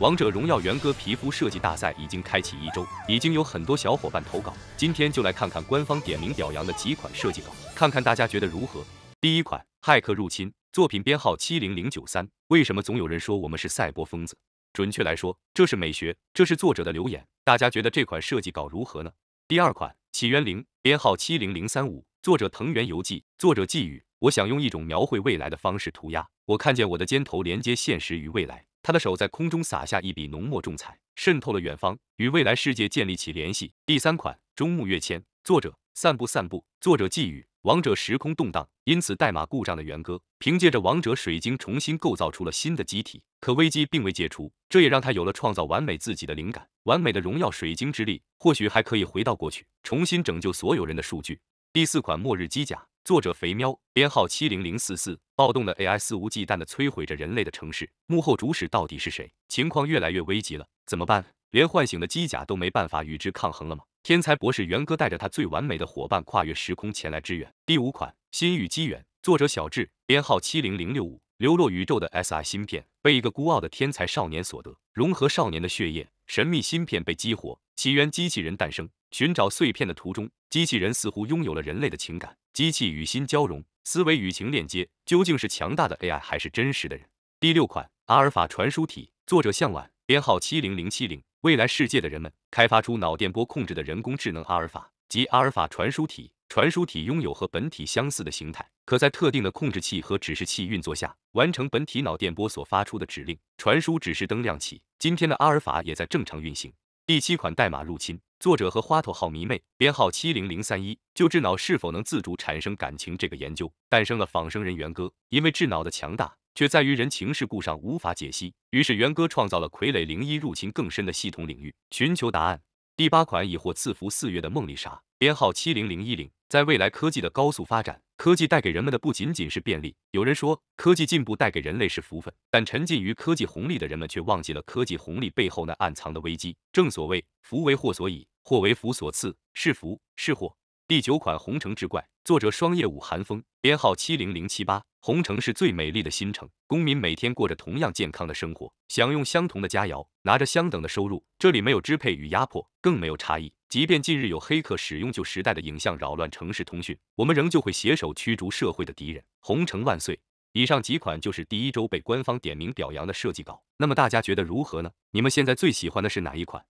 王者荣耀元歌皮肤设计大赛已经开启一周，已经有很多小伙伴投稿。今天就来看看官方点名表扬的几款设计稿，看看大家觉得如何？第一款《骇客入侵》，作品编号七零零九三。为什么总有人说我们是赛博疯子？准确来说，这是美学，这是作者的留言。大家觉得这款设计稿如何呢？第二款《起源零》，编号七零零三五，作者藤原游记。作者寄语：我想用一种描绘未来的方式涂鸦。我看见我的肩头连接现实与未来。他的手在空中洒下一笔浓墨重彩，渗透了远方，与未来世界建立起联系。第三款中木跃迁，作者散步散步，作者寄语：王者时空动荡，因此代码故障的元歌凭借着王者水晶重新构造出了新的机体，可危机并未解除，这也让他有了创造完美自己的灵感。完美的荣耀水晶之力，或许还可以回到过去，重新拯救所有人的数据。第四款末日机甲。作者肥喵，编号七零零四四，暴动的 AI 肆无忌惮地摧毁着人类的城市，幕后主使到底是谁？情况越来越危急了，怎么办？连唤醒的机甲都没办法与之抗衡了吗？天才博士元哥带着他最完美的伙伴，跨越时空前来支援。第五款，心与机缘，作者小智，编号七零零六五，流落宇宙的 s i 芯片被一个孤傲的天才少年所得，融合少年的血液，神秘芯片被激活，起源机器人诞生。寻找碎片的途中，机器人似乎拥有了人类的情感。机器与心交融，思维与情链接，究竟是强大的 AI 还是真实的人？第六款阿尔法传输体，作者向晚，编号七零零七零。未来世界的人们开发出脑电波控制的人工智能阿尔法及阿尔法传输体，传输体拥有和本体相似的形态，可在特定的控制器和指示器运作下，完成本体脑电波所发出的指令。传输指示灯亮起，今天的阿尔法也在正常运行。第七款代码入侵，作者和花头号迷妹，编号七零零三一。就智脑是否能自主产生感情这个研究，诞生了仿生人元歌。因为智脑的强大，却在于人情世故上无法解析，于是元歌创造了傀儡零一入侵更深的系统领域，寻求答案。第八款已获赐福四月的梦丽莎，编号七零零一零。在未来科技的高速发展。科技带给人们的不仅仅是便利。有人说科技进步带给人类是福分，但沉浸于科技红利的人们却忘记了科技红利背后那暗藏的危机。正所谓福为祸所倚，祸为福所赐，是福是祸。第九款《红城之怪》，作者双叶舞寒风，编号七零零七八。红城是最美丽的新城，公民每天过着同样健康的生活，享用相同的佳肴，拿着相等的收入。这里没有支配与压迫，更没有差异。即便近日有黑客使用旧时代的影像扰乱城市通讯，我们仍旧会携手驱逐社会的敌人。红城万岁！以上几款就是第一周被官方点名表扬的设计稿。那么大家觉得如何呢？你们现在最喜欢的是哪一款？